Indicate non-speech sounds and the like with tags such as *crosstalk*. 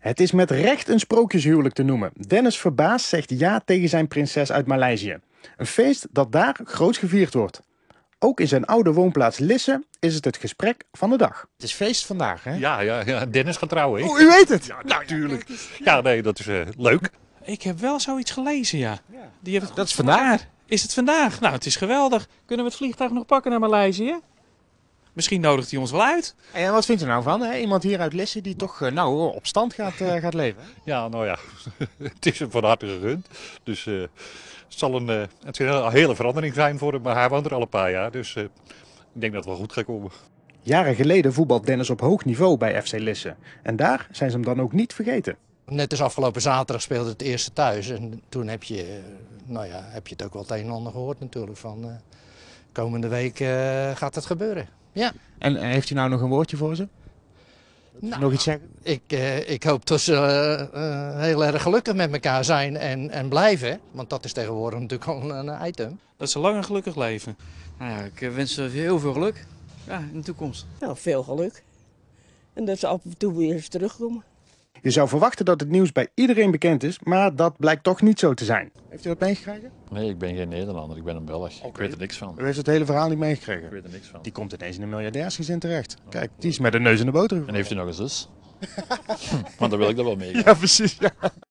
Het is met recht een sprookjeshuwelijk te noemen. Dennis Verbaas zegt ja tegen zijn prinses uit Maleisië. Een feest dat daar groot gevierd wordt. Ook in zijn oude woonplaats Lisse is het het gesprek van de dag. Het is feest vandaag, hè? Ja, ja, ja. Dennis gaat trouwen. Oh, u weet het? Ja, natuurlijk. Ja, nee, dat is eh, leuk. Ik heb wel zoiets gelezen, ja. Die dat is vandaag. Is het vandaag? Nou, het is geweldig. Kunnen we het vliegtuig nog pakken naar Maleisië? Misschien nodigt hij ons wel uit. En wat vindt u nou van? Hè? Iemand hier uit Lisse die toch eh, nou, op stand gaat, eh, gaat leven? Ja, nou ja. *laughs* het is een van harte gegund. Dus eh, het zal een, een hele verandering zijn voor hem. Maar hij woont er al een paar jaar. Dus ik denk dat het wel goed gaat komen. Jaren geleden voetbalt Dennis op hoog niveau bij FC Lisse. En daar zijn ze hem dan ook niet vergeten. Net is afgelopen zaterdag speelde het eerste thuis. En toen heb je, nou ja, heb je het ook wel het een en ander gehoord natuurlijk. Van, komende week eh, gaat het gebeuren. Ja. En eh, heeft u nou nog een woordje voor ze? Nou, nog iets zeggen? Ik, eh, ik hoop dat ze heel erg gelukkig met elkaar zijn en, en blijven. Want dat is tegenwoordig natuurlijk al een item. Dat ze lang en gelukkig leven. Nou ja, ik wens ze heel veel geluk ja, in de toekomst. Ja, nou, veel geluk. En dat ze af en toe weer terugkomen. Je zou verwachten dat het nieuws bij iedereen bekend is, maar dat blijkt toch niet zo te zijn. Heeft u dat meegekregen? Nee, ik ben geen Nederlander, ik ben een Belg. Ik weet er niks van. U heeft het hele verhaal niet meegekregen? Ik weet er niks van. Die komt ineens in een miljardairsgezin terecht. Kijk, die is met de neus in de boter. En heeft u nog een zus? *laughs* *laughs* Want dan wil ik dat wel mee. Ja, precies. Ja.